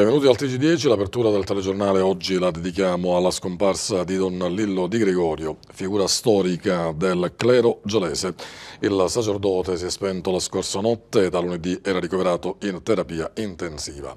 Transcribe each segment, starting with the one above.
Benvenuti al TG10, l'apertura del telegiornale oggi la dedichiamo alla scomparsa di Don Lillo Di Gregorio, figura storica del clero gelese. Il sacerdote si è spento la scorsa notte e da lunedì era ricoverato in terapia intensiva.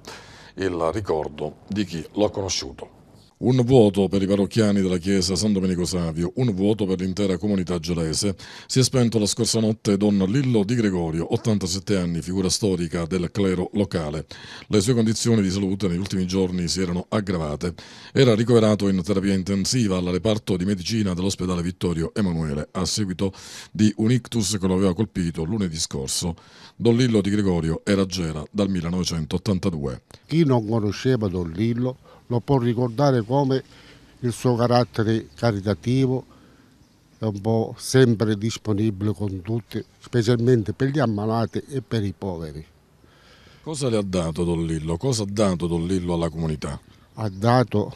Il ricordo di chi lo ha conosciuto un vuoto per i parrocchiani della chiesa San Domenico Savio, un vuoto per l'intera comunità gelese. Si è spento la scorsa notte don Lillo Di Gregorio, 87 anni, figura storica del clero locale. Le sue condizioni di salute negli ultimi giorni si erano aggravate. Era ricoverato in terapia intensiva al reparto di medicina dell'ospedale Vittorio Emanuele a seguito di un ictus che lo aveva colpito lunedì scorso. Don Lillo Di Gregorio era gera dal 1982. Chi non conosceva Don Lillo lo può ricordare come il suo carattere caritativo, è un po' sempre disponibile con tutti, specialmente per gli ammalati e per i poveri. Cosa le ha dato Don Lillo? Cosa ha dato Don Lillo alla comunità? Ha dato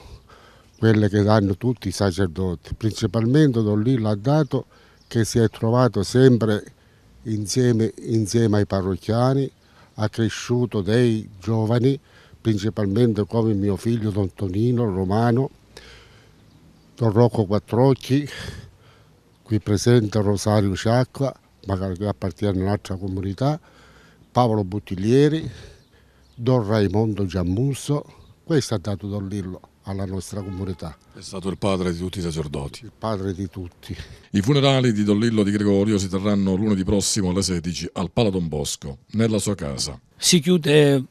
quelle che danno tutti i sacerdoti, principalmente Don Lillo ha dato che si è trovato sempre insieme, insieme ai parrocchiani, ha cresciuto dei giovani, principalmente come mio figlio Don Tonino Romano, Don Rocco Quattrocchi, qui presente Rosario Sciacqua, magari appartiene a un'altra comunità, Paolo Buttiglieri, Don Raimondo Giammusso, questo ha dato Don Lillo alla nostra comunità. È stato il padre di tutti i sacerdoti. Il padre di tutti. I funerali di Don Lillo di Gregorio si terranno lunedì prossimo alle 16 al Pala Don Bosco, nella sua casa. Si chiude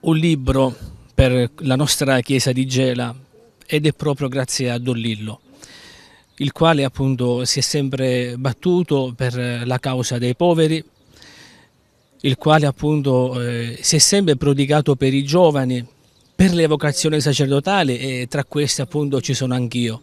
un libro per la nostra chiesa di Gela ed è proprio grazie a Don Lillo, il quale appunto si è sempre battuto per la causa dei poveri, il quale appunto eh, si è sempre prodigato per i giovani, per le vocazioni sacerdotali e tra queste appunto ci sono anch'io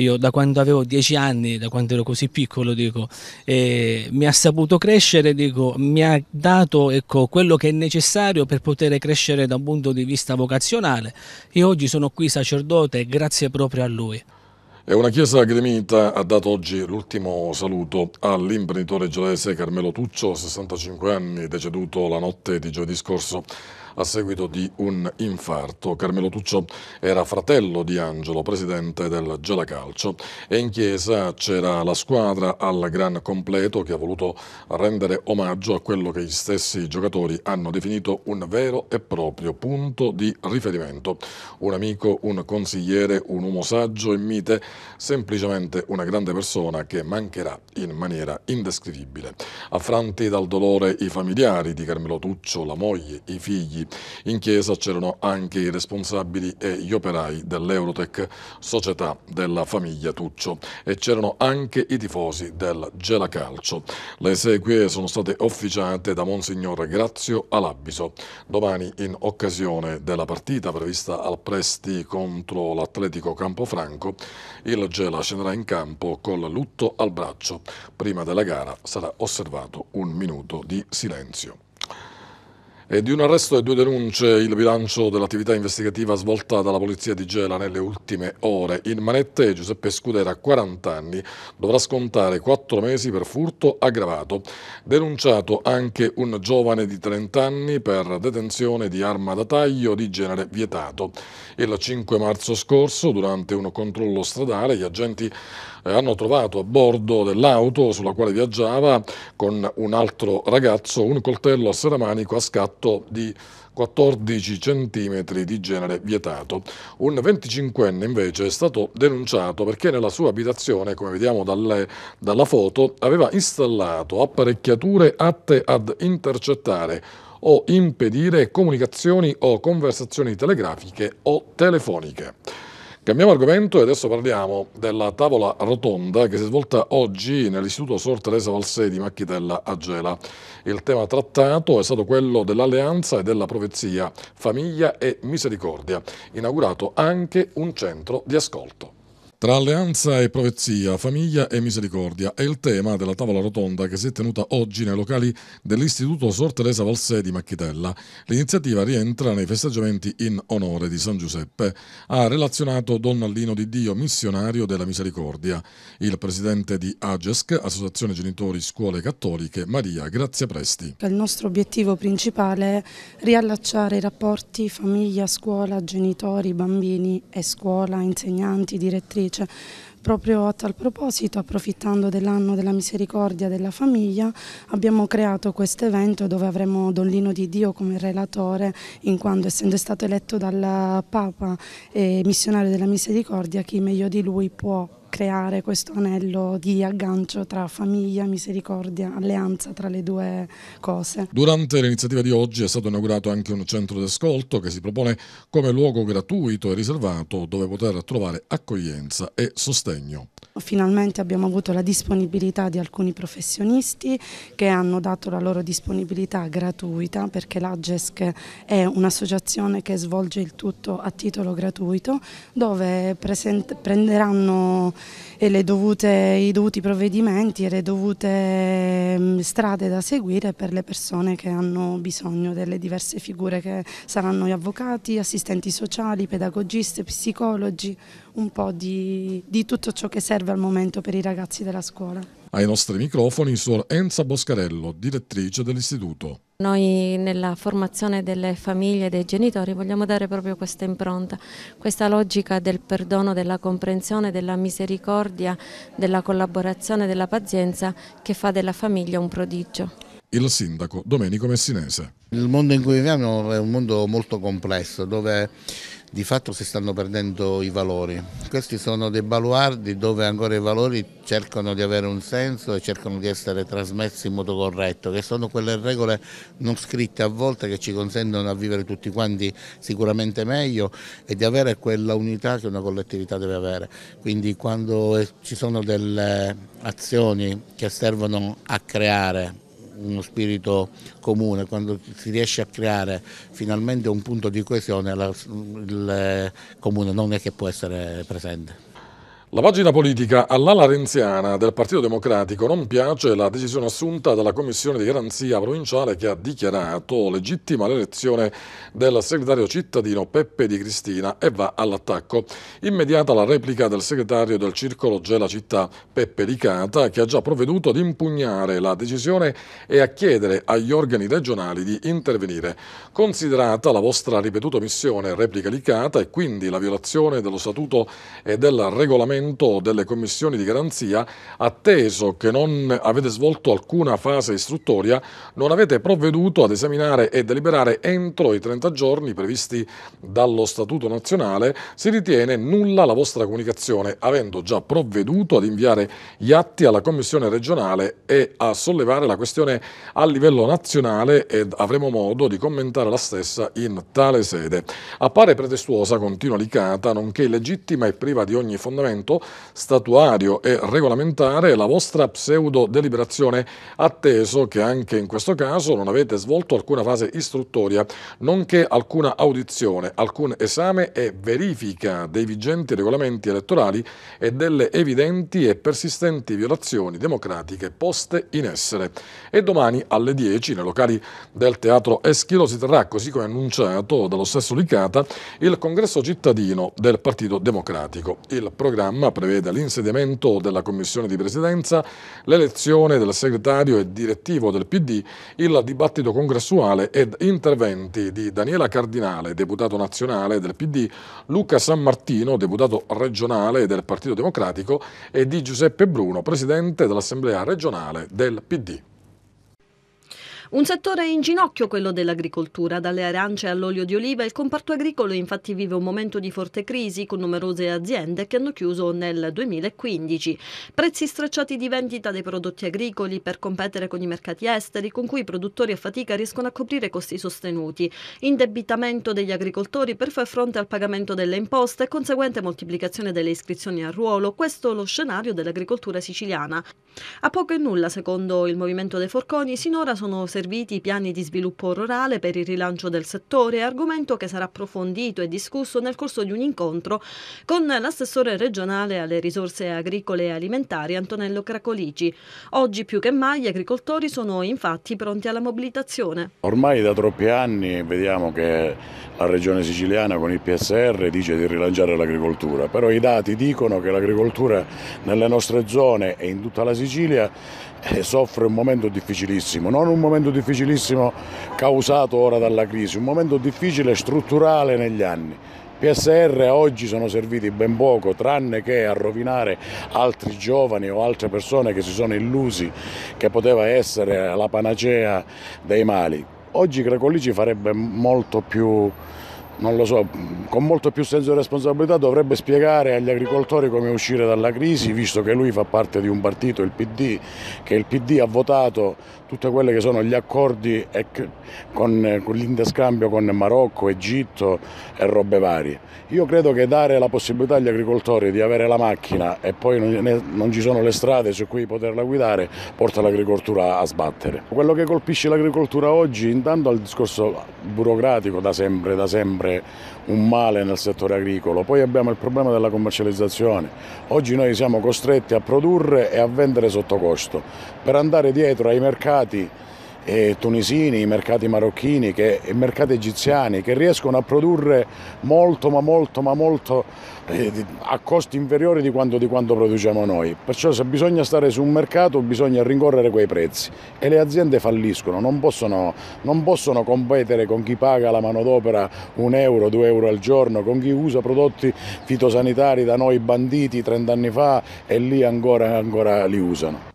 io da quando avevo dieci anni, da quando ero così piccolo, dico, eh, mi ha saputo crescere, dico, mi ha dato ecco, quello che è necessario per poter crescere da un punto di vista vocazionale e oggi sono qui sacerdote grazie proprio a lui. E una chiesa gremita ha dato oggi l'ultimo saluto all'imprenditore gelese Carmelo Tuccio, 65 anni, deceduto la notte di giovedì scorso a seguito di un infarto. Carmelo Tuccio era fratello di Angelo, presidente del Gelacalcio e in chiesa c'era la squadra al gran completo che ha voluto rendere omaggio a quello che gli stessi giocatori hanno definito un vero e proprio punto di riferimento. Un amico, un consigliere, un uomo saggio e mite, semplicemente una grande persona che mancherà in maniera indescrivibile. Affranti dal dolore i familiari di Carmelo Tuccio, la moglie, i figli, colleghi. In chiesa c'erano anche i responsabili e gli operai dell'Eurotech, società della famiglia Tuccio, e c'erano anche i tifosi del Gelacalcio. Le esequie sono state officiate da Monsignor Grazio Alabiso. Domani, in occasione della partita prevista al Presti contro l'Atletico Campofranco, il Gela scenderà in campo col lutto al braccio. Prima della gara sarà osservato un minuto di silenzio. E di un arresto e due denunce il bilancio dell'attività investigativa svolta dalla polizia di Gela nelle ultime ore. In manette Giuseppe Scudera, 40 anni, dovrà scontare 4 mesi per furto aggravato. Denunciato anche un giovane di 30 anni per detenzione di arma da taglio di genere vietato. Il 5 marzo scorso, durante un controllo stradale, gli agenti eh, hanno trovato a bordo dell'auto sulla quale viaggiava con un altro ragazzo un coltello a seramanico a scatto di 14 cm di genere vietato. Un 25enne invece è stato denunciato perché nella sua abitazione, come vediamo dalle, dalla foto, aveva installato apparecchiature atte ad intercettare o impedire comunicazioni o conversazioni telegrafiche o telefoniche. Cambiamo argomento e adesso parliamo della tavola rotonda che si è svolta oggi nell'Istituto Sor Teresa Valsè di Macchitella a Gela. Il tema trattato è stato quello dell'alleanza e della profezia, famiglia e misericordia, inaugurato anche un centro di ascolto. Tra alleanza e profezia, famiglia e misericordia è il tema della tavola rotonda che si è tenuta oggi nei locali dell'Istituto Sor Teresa Valsè di Macchitella. L'iniziativa rientra nei festeggiamenti in onore di San Giuseppe, ha relazionato Don Allino di Dio, missionario della misericordia, il presidente di AGESC, Associazione Genitori Scuole Cattoliche, Maria Grazia Presti. Il nostro obiettivo principale è riallacciare i rapporti famiglia, scuola, genitori, bambini e scuola, insegnanti, direttrici Beatrice. Proprio a tal proposito, approfittando dell'anno della misericordia della famiglia, abbiamo creato questo evento dove avremo Don Lino di Dio come relatore, in quanto essendo stato eletto dal Papa e missionario della misericordia, chi meglio di lui può creare questo anello di aggancio tra famiglia, misericordia, alleanza tra le due cose. Durante l'iniziativa di oggi è stato inaugurato anche un centro d'ascolto che si propone come luogo gratuito e riservato dove poter trovare accoglienza e sostegno. Finalmente abbiamo avuto la disponibilità di alcuni professionisti che hanno dato la loro disponibilità gratuita perché l'AGESC è un'associazione che svolge il tutto a titolo gratuito dove prenderanno e dovute, i dovuti provvedimenti e le dovute mm, strade da seguire per le persone che hanno bisogno delle diverse figure che saranno gli avvocati, assistenti sociali, pedagogisti, psicologi, un po' di, di tutto ciò che serve al momento per i ragazzi della scuola. Ai nostri microfoni suor Enza Boscarello, direttrice dell'istituto. Noi nella formazione delle famiglie e dei genitori vogliamo dare proprio questa impronta, questa logica del perdono, della comprensione, della misericordia, della collaborazione, della pazienza che fa della famiglia un prodigio. Il sindaco Domenico Messinese. Il mondo in cui viviamo è un mondo molto complesso dove di fatto si stanno perdendo i valori. Questi sono dei baluardi dove ancora i valori cercano di avere un senso e cercano di essere trasmessi in modo corretto, che sono quelle regole non scritte a volte che ci consentono di vivere tutti quanti sicuramente meglio e di avere quella unità che una collettività deve avere. Quindi quando ci sono delle azioni che servono a creare uno spirito comune, quando si riesce a creare finalmente un punto di coesione, il comune non è che può essere presente. La pagina politica all'ala renziana del Partito Democratico non piace la decisione assunta dalla Commissione di Garanzia Provinciale che ha dichiarato legittima l'elezione del segretario cittadino Peppe Di Cristina e va all'attacco. Immediata la replica del segretario del Circolo Gela Città Peppe Licata che ha già provveduto ad impugnare la decisione e a chiedere agli organi regionali di intervenire. Considerata la vostra ripetuta missione replica Licata e quindi la violazione dello statuto e del regolamento comportamento delle commissioni di garanzia, atteso che non avete svolto alcuna fase istruttoria, non avete provveduto ad esaminare e deliberare entro i 30 giorni previsti dallo Statuto nazionale, si ritiene nulla la vostra comunicazione, avendo già provveduto ad inviare gli atti alla Commissione regionale e a sollevare la questione a livello nazionale ed avremo modo di commentare la stessa in tale sede. Appare pretestuosa, continua Licata, nonché illegittima e priva di ogni fondamento dettato statuario e regolamentare la vostra pseudo-deliberazione, atteso che anche in questo caso non avete svolto alcuna fase istruttoria, nonché alcuna audizione, alcun esame e verifica dei vigenti regolamenti elettorali e delle evidenti e persistenti violazioni democratiche poste in essere. E domani alle 10 nei locali del Teatro Eschilo si terrà, così come annunciato dallo stesso Licata, il congresso cittadino del Partito Democratico. Il programma programma prevede l'insediamento della Commissione di Presidenza, l'elezione del segretario e direttivo del PD, il dibattito congressuale ed interventi di Daniela Cardinale, deputato nazionale del PD, Luca San Martino, deputato regionale del Partito Democratico e di Giuseppe Bruno, presidente dell'Assemblea regionale del PD. Un settore in ginocchio quello dell'agricoltura, dalle arance all'olio di oliva, il comparto agricolo infatti vive un momento di forte crisi con numerose aziende che hanno chiuso nel 2015. Prezzi stracciati di vendita dei prodotti agricoli per competere con i mercati esteri con cui i produttori a fatica riescono a coprire costi sostenuti, indebitamento degli agricoltori per far fronte al pagamento delle imposte e conseguente moltiplicazione delle iscrizioni al ruolo, questo lo scenario dell'agricoltura siciliana. A poco e nulla, secondo il Movimento dei Forconi, sinora sono 60 serviti i piani di sviluppo rurale per il rilancio del settore, argomento che sarà approfondito e discusso nel corso di un incontro con l'assessore regionale alle risorse agricole e alimentari Antonello Cracolici. Oggi più che mai gli agricoltori sono infatti pronti alla mobilitazione. Ormai da troppi anni vediamo che la regione siciliana con il PSR dice di rilanciare l'agricoltura, però i dati dicono che l'agricoltura nelle nostre zone e in tutta la Sicilia eh, soffre un momento difficilissimo, non un momento difficilissimo causato ora dalla crisi, un momento difficile strutturale negli anni. PSR oggi sono serviti ben poco, tranne che a rovinare altri giovani o altre persone che si sono illusi che poteva essere la panacea dei mali. Oggi Cracolici farebbe molto più non lo so, con molto più senso di responsabilità dovrebbe spiegare agli agricoltori come uscire dalla crisi, visto che lui fa parte di un partito, il PD, che il PD ha votato tutti quelli che sono gli accordi con, con l'indescambio con Marocco, Egitto e robe varie. Io credo che dare la possibilità agli agricoltori di avere la macchina e poi non, non ci sono le strade su cui poterla guidare porta l'agricoltura a sbattere. Quello che colpisce l'agricoltura oggi intanto al discorso burocratico da sempre, da sempre sempre un male nel settore agricolo. Poi abbiamo il problema della commercializzazione. Oggi noi siamo costretti a produrre e a vendere sotto costo per andare dietro ai mercati eh, tunisini, i mercati marocchini, che, i mercati egiziani che riescono a produrre molto ma molto ma molto eh, a costi inferiori di quanto, di quanto produciamo noi. Perciò se bisogna stare su un mercato bisogna rincorrere quei prezzi e le aziende falliscono, non possono, non possono competere con chi paga la manodopera un euro, due euro al giorno, con chi usa prodotti fitosanitari da noi banditi 30 anni fa e lì ancora, ancora li usano.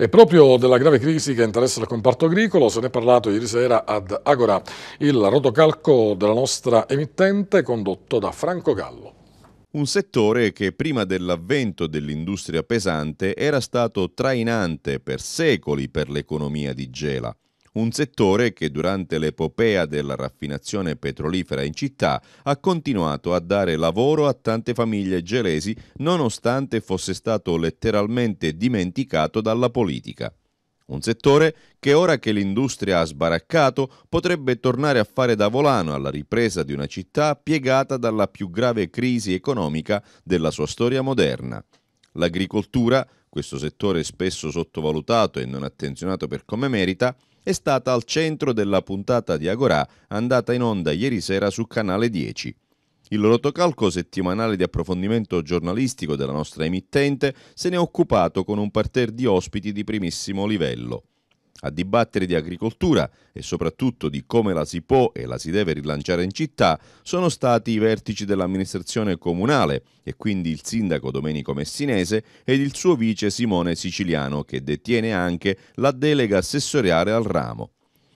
E proprio della grave crisi che interessa il comparto agricolo se ne è parlato ieri sera ad Agora, il rotocalco della nostra emittente condotto da Franco Gallo. Un settore che prima dell'avvento dell'industria pesante era stato trainante per secoli per l'economia di Gela un settore che durante l'epopea della raffinazione petrolifera in città ha continuato a dare lavoro a tante famiglie gelesi nonostante fosse stato letteralmente dimenticato dalla politica. Un settore che ora che l'industria ha sbaraccato potrebbe tornare a fare da volano alla ripresa di una città piegata dalla più grave crisi economica della sua storia moderna. L'agricoltura, questo settore spesso sottovalutato e non attenzionato per come merita, è stata al centro della puntata di Agorà andata in onda ieri sera su Canale 10. Il rotocalco settimanale di approfondimento giornalistico della nostra emittente se ne è occupato con un parterre di ospiti di primissimo livello a dibattere di agricoltura e soprattutto di come la si può e la si deve rilanciare in città sono stati i vertici dell'amministrazione comunale e quindi il sindaco Domenico Messinese ed il suo vice Simone Siciliano che detiene anche la delega assessoriale al ramo.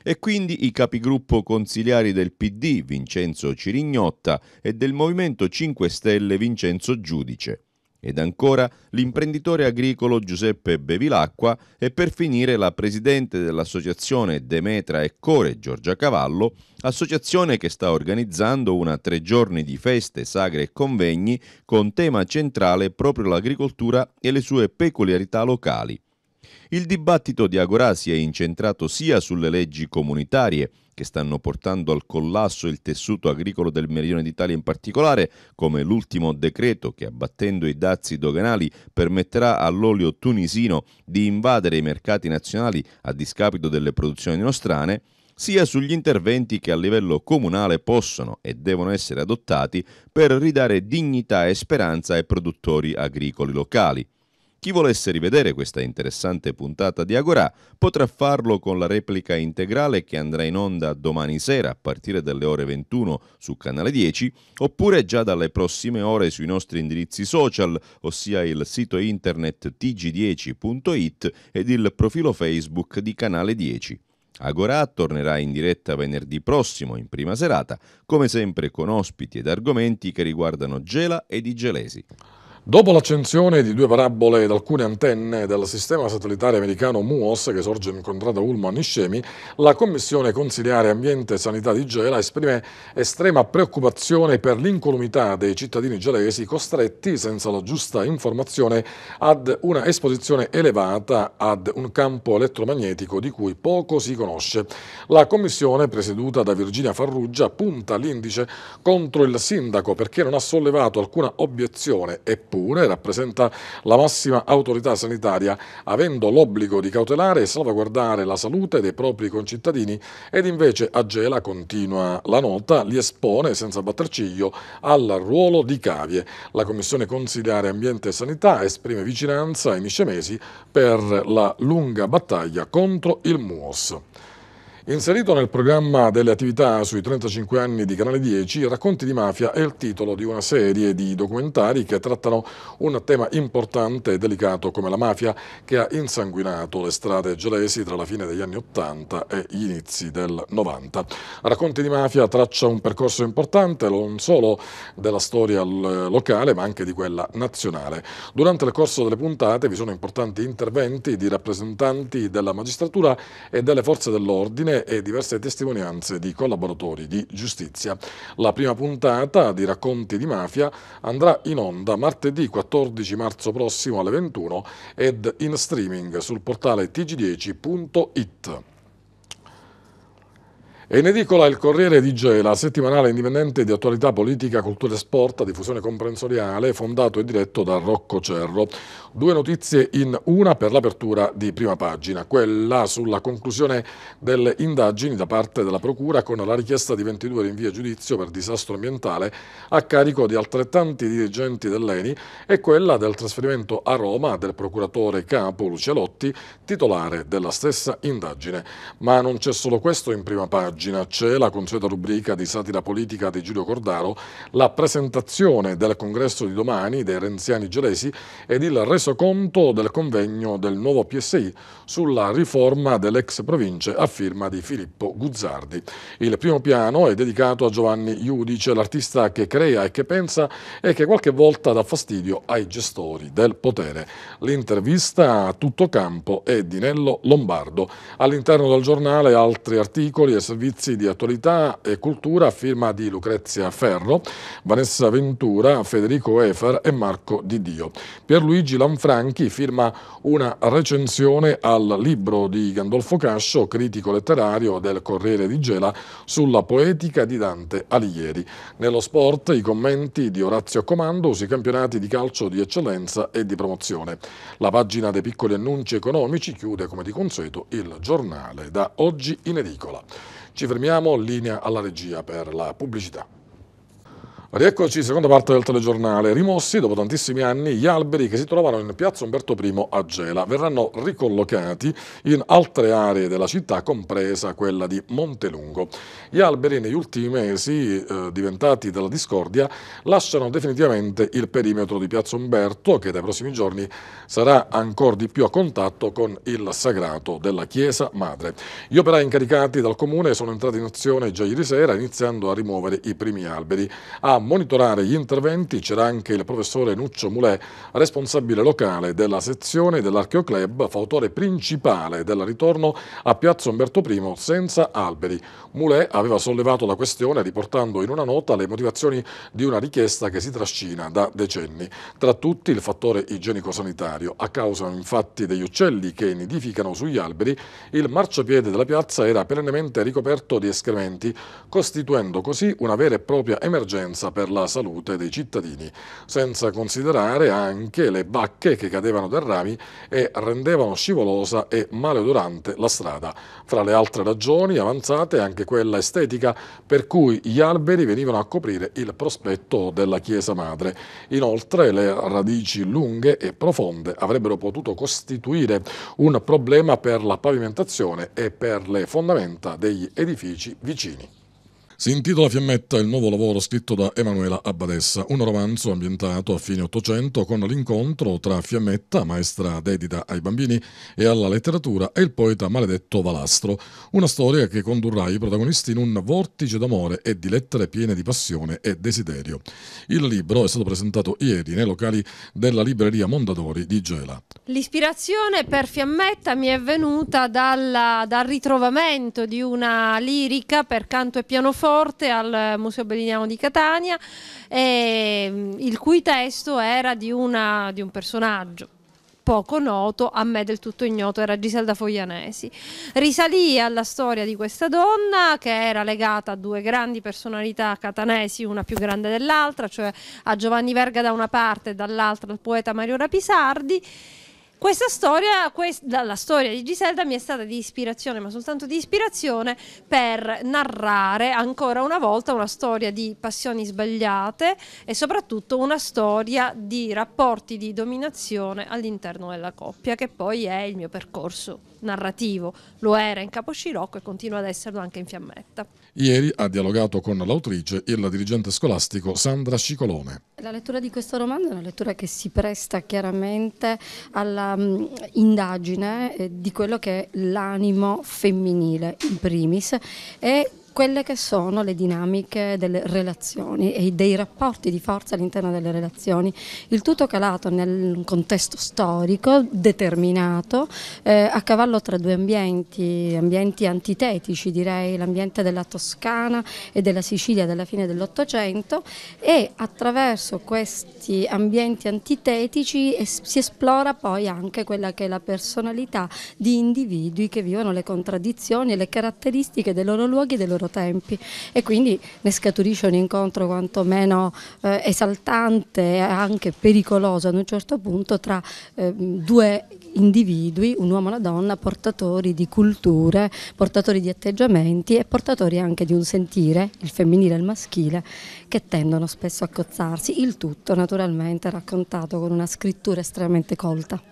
E quindi i capigruppo consigliari del PD Vincenzo Cirignotta e del Movimento 5 Stelle Vincenzo Giudice ed ancora l'imprenditore agricolo Giuseppe Bevilacqua e per finire la presidente dell'associazione Demetra e Core Giorgia Cavallo, associazione che sta organizzando una tre giorni di feste, sagre e convegni con tema centrale proprio l'agricoltura e le sue peculiarità locali. Il dibattito di Agorà si è incentrato sia sulle leggi comunitarie, che stanno portando al collasso il tessuto agricolo del meridione d'Italia in particolare, come l'ultimo decreto che abbattendo i dazi doganali permetterà all'olio tunisino di invadere i mercati nazionali a discapito delle produzioni nostrane, sia sugli interventi che a livello comunale possono e devono essere adottati per ridare dignità e speranza ai produttori agricoli locali. Chi volesse rivedere questa interessante puntata di Agora potrà farlo con la replica integrale che andrà in onda domani sera a partire dalle ore 21 su Canale 10 oppure già dalle prossime ore sui nostri indirizzi social, ossia il sito internet tg10.it ed il profilo Facebook di Canale 10. Agora tornerà in diretta venerdì prossimo in prima serata, come sempre con ospiti ed argomenti che riguardano Gela e Di Gelesi. Dopo l'accensione di due parabole ed alcune antenne del sistema satellitare americano MUOS che sorge in contrada Ulmo a Niscemi, la Commissione Consiliare Ambiente e Sanità di Gela esprime estrema preoccupazione per l'incolumità dei cittadini gelesi costretti, senza la giusta informazione, ad una esposizione elevata ad un campo elettromagnetico di cui poco si conosce. La Commissione, presieduta da Virginia Farrugia, punta l'indice contro il sindaco perché non ha sollevato alcuna obiezione e pure rappresenta la massima autorità sanitaria, avendo l'obbligo di cautelare e salvaguardare la salute dei propri concittadini ed invece Agela, continua la nota, li espone senza batter ciglio al ruolo di cavie. La Commissione Consigliare Ambiente e Sanità esprime vicinanza ai miscemesi per la lunga battaglia contro il MUOS. Inserito nel programma delle attività sui 35 anni di Canale 10, Racconti di Mafia è il titolo di una serie di documentari che trattano un tema importante e delicato come la mafia che ha insanguinato le strade gelesi tra la fine degli anni 80 e gli inizi del 90. Racconti di Mafia traccia un percorso importante non solo della storia locale ma anche di quella nazionale. Durante il corso delle puntate vi sono importanti interventi di rappresentanti della magistratura e delle forze dell'ordine testimonianze e diverse testimonianze di collaboratori di giustizia. La prima puntata di Racconti di Mafia andrà in onda martedì 14 marzo prossimo alle 21 ed in streaming sul portale tg10.it. È in edicola il Corriere di Gela, settimanale indipendente di attualità politica, cultura e sport, diffusione comprensoriale, fondato e diretto da Rocco Cerro. Due notizie in una per l'apertura di prima pagina, quella sulla conclusione delle indagini da parte della Procura con la richiesta di 22 rinvii a giudizio per disastro ambientale a carico di altrettanti dirigenti dell'ENI e quella del trasferimento a Roma del procuratore capo Lucialotti, titolare della stessa indagine. Ma non c'è solo questo in prima pagina pagina c'è la consueta rubrica di satira politica di Giulio Cordaro, la presentazione del congresso di domani dei renziani gelesi ed il resoconto del convegno del nuovo PSI sulla riforma dell'ex ex province a firma di Filippo Guzzardi. Il primo piano è dedicato a Giovanni Iudice, l'artista che crea e che pensa e che qualche volta dà fastidio ai gestori del potere. L'intervista a tutto campo è di Nello Lombardo. All'interno del giornale altri articoli e servizi servizi di attualità e cultura a firma di Lucrezia Ferro, Vanessa Ventura, Federico Efer e Marco Di Dio. Pierluigi Lanfranchi firma una recensione al libro di Gandolfo Cascio, critico letterario del Corriere di Gela, sulla poetica di Dante Alighieri. Nello sport i commenti di Orazio Comando sui campionati di calcio di eccellenza e di promozione. La pagina dei piccoli annunci economici chiude come di consueto il giornale da oggi in edicola. Ci fermiamo, linea alla regia per la pubblicità. Rieccoci, seconda parte del telegiornale. Rimossi dopo tantissimi anni gli alberi che si trovano in piazza Umberto I a Gela verranno ricollocati in altre aree della città, compresa quella di Montelungo. Gli alberi negli ultimi mesi, eh, diventati della discordia, lasciano definitivamente il perimetro di piazza Umberto, che dai prossimi giorni sarà ancora di più a contatto con il sagrato della Chiesa Madre. Gli operai incaricati dal comune sono entrati in azione già ieri sera, iniziando a rimuovere i primi alberi. A monitorare gli interventi c'era anche il professore Nuccio Mulè, responsabile locale della sezione dell'Archeoclub, fautore principale del ritorno a Piazza Umberto I senza alberi. Mulè aveva sollevato la questione riportando in una nota le motivazioni di una richiesta che si trascina da decenni. Tra tutti il fattore igienico-sanitario. A causa infatti degli uccelli che nidificano sugli alberi, il marciapiede della piazza era perennemente ricoperto di escrementi, costituendo così una vera e propria emergenza sicurezza per la salute dei cittadini, senza considerare anche le bacche che cadevano dai rami e rendevano scivolosa e maleodorante la strada. Fra le altre ragioni avanzate anche quella estetica per cui gli alberi venivano a coprire il prospetto della chiesa madre. Inoltre le radici lunghe e profonde avrebbero potuto costituire un problema per la pavimentazione e per le fondamenta degli edifici vicini. Si intitola Fiammetta il nuovo lavoro scritto da Emanuela Abbadessa, un romanzo ambientato a fine Ottocento con l'incontro tra Fiammetta, maestra dedita ai bambini e alla letteratura, e il poeta maledetto Valastro, una storia che condurrà i protagonisti in un vortice d'amore e di lettere piene di passione e desiderio. Il libro è stato presentato ieri nei locali della libreria Mondadori di Gela. L'ispirazione per Fiammetta mi è venuta dalla, dal ritrovamento di una lirica per canto e pianoforte pianoforte al Museo Belliniano di Catania, eh, il cui testo era di, una, di un personaggio poco noto, a me del tutto ignoto, era Giselda Foglianesi. Risalì alla storia di questa donna che era legata a due grandi personalità catanesi, una più grande dell'altra, cioè a Giovanni Verga da una parte e dall'altra al poeta Mario Rapisardi questa storia, questa, la storia di Giselda mi è stata di ispirazione, ma soltanto di ispirazione, per narrare ancora una volta una storia di passioni sbagliate e soprattutto una storia di rapporti di dominazione all'interno della coppia, che poi è il mio percorso narrativo, lo era in Capo Scirocco e continua ad esserlo anche in Fiammetta. Ieri ha dialogato con l'autrice e la dirigente scolastico Sandra Cicolone. La lettura di questo romanzo è una lettura che si presta chiaramente all'indagine mm, eh, di quello che è l'animo femminile in primis e quelle che sono le dinamiche delle relazioni e dei rapporti di forza all'interno delle relazioni, il tutto calato nel contesto storico determinato, eh, a cavallo tra due ambienti, ambienti antitetici direi, l'ambiente della Toscana e della Sicilia della fine dell'Ottocento e attraverso questi ambienti antitetici es si esplora poi anche quella che è la personalità di individui che vivono le contraddizioni e le caratteristiche dei loro luoghi e dei loro loro tempi e quindi ne scaturisce un incontro quantomeno eh, esaltante e anche pericoloso ad un certo punto tra eh, due individui, un uomo e una donna, portatori di culture, portatori di atteggiamenti e portatori anche di un sentire, il femminile e il maschile, che tendono spesso a cozzarsi, il tutto naturalmente raccontato con una scrittura estremamente colta.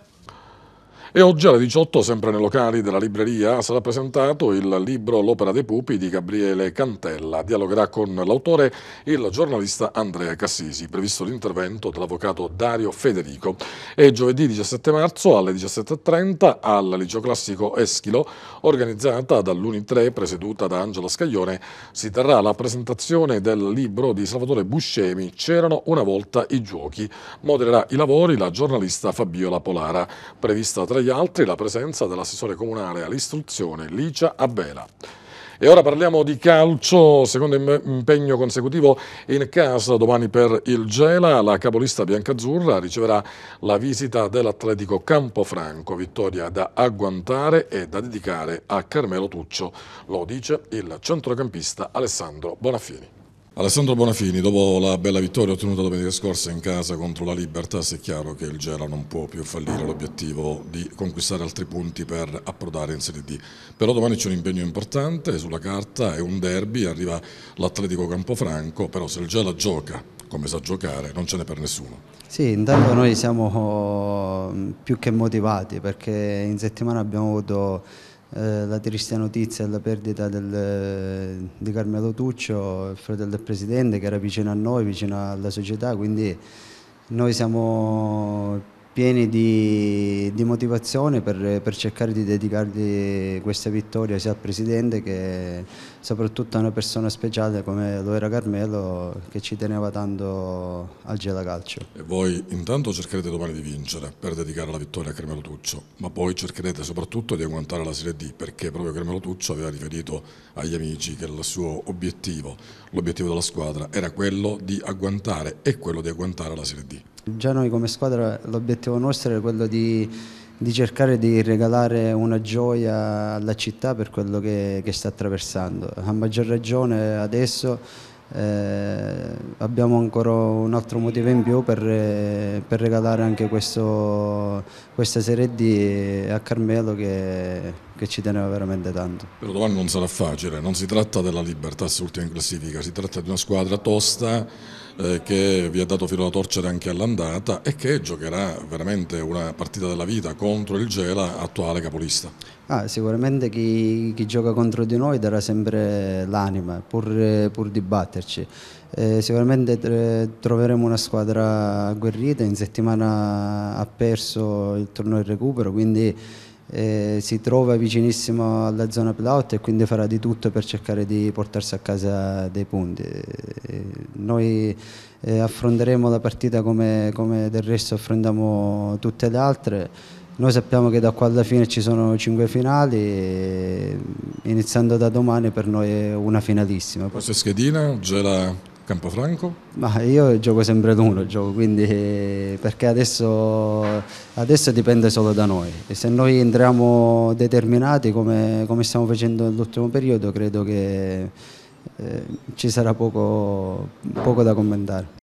E oggi alle 18, sempre nei locali della libreria, sarà presentato il libro L'opera dei pupi di Gabriele Cantella. Dialogherà con l'autore il giornalista Andrea Cassisi, previsto l'intervento dell'avvocato Dario Federico. E giovedì 17 marzo alle 17.30 al Liceo Classico Eschilo, organizzata dall'Uni3, presieduta da Angela Scaglione, si terrà la presentazione del libro di Salvatore Buscemi, C'erano una volta i giochi. Modererà i lavori la giornalista Fabiola Polara, prevista tra i degli altri la presenza dell'assessore comunale all'istruzione Licia Abela. E ora parliamo di calcio, secondo impegno consecutivo in casa domani per il Gela, la capolista biancazzurra riceverà la visita dell'Atletico Campofranco, vittoria da agguantare e da dedicare a Carmelo Tuccio, lo dice il centrocampista Alessandro Bonaffini. Alessandro Bonafini, dopo la bella vittoria ottenuta domenica scorsa in casa contro la Libertas, è chiaro che il Gela non può più fallire l'obiettivo di conquistare altri punti per approdare in Serie D. Però domani c'è un impegno importante, sulla carta è un derby, arriva l'Atletico Campofranco, però se il Gela gioca come sa giocare, non ce n'è per nessuno. Sì, intanto noi siamo mm, più che motivati perché in settimana abbiamo avuto eh, la triste notizia della perdita del, di Carmelo Tuccio, il fratello del presidente che era vicino a noi, vicino alla società, quindi noi siamo pieni di, di motivazione per, per, cercare di dedicargli questa vittoria sia al presidente che soprattutto a una persona speciale come lo era Carmelo che ci teneva tanto al Calcio. E voi intanto cercherete domani di vincere per dedicare la vittoria a Carmelo Tuccio, ma poi cercherete soprattutto di agguantare la Serie D perché proprio Carmelo Tuccio aveva riferito agli amici che il suo obiettivo, l'obiettivo della squadra era quello di agguantare e quello di agguantare la Serie D. Già noi come squadra l'obiettivo nostro era quello di, di, cercare di regalare una gioia alla città per quello che, che sta attraversando. A maggior ragione adesso eh, abbiamo ancora un altro motivo in più per, per regalare anche questo, questa Serie D a Carmelo che, che, ci teneva veramente tanto. Però domani non sarà facile, non si tratta della libertà assoluta in classifica, si tratta di una squadra tosta eh, che vi ha dato filo da torcere anche all'andata e che giocherà veramente una partita della vita contro il Gela, attuale capolista. Ah, sicuramente chi, chi, gioca contro di noi darà sempre l'anima pur, pur di batterci. Eh, sicuramente eh, troveremo una squadra agguerrita, in settimana ha perso il turno di recupero, quindi eh, si trova vicinissimo alla zona playout e quindi farà di tutto per cercare di portarsi a casa dei punti. noi eh, affronteremo la partita come, come, del resto affrontiamo tutte le altre. Noi sappiamo che da qua alla fine ci sono cinque finali, e, iniziando da domani per noi è una finalissima. Questa schedina già la Campofranco? Ma io gioco sempre duro, gioco, quindi eh, perché adesso, adesso, dipende solo da noi. E se noi entriamo determinati come, come stiamo facendo nell'ultimo periodo, credo che eh, ci sarà poco, poco da commentare.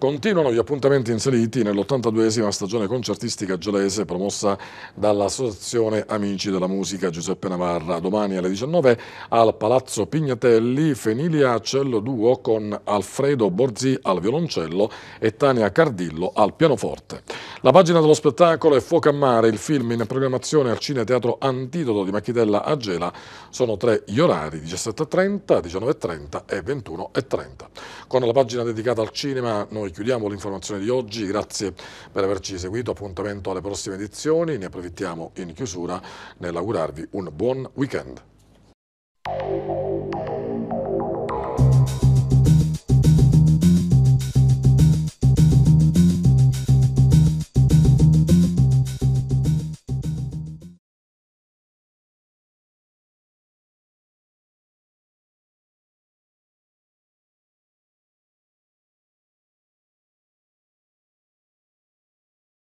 Continuano gli appuntamenti inseriti nell'82esima stagione concertistica gelese promossa dall'Associazione Amici della Musica Giuseppe Navarra. Domani alle 19 al Palazzo Pignatelli Fenilia Cello Duo con Alfredo Borzi al violoncello e Tania Cardillo al pianoforte. La pagina dello spettacolo è Fuoco a mare, il film in programmazione al Cine Teatro Antidoto di Machitella a Gela. Sono tre gli orari 17.30, 19.30 e 21.30. Con la pagina dedicata al cinema noi noi chiudiamo l'informazione di oggi, grazie per averci seguito, appuntamento alle prossime edizioni, ne approfittiamo in chiusura nell'augurarvi un buon weekend.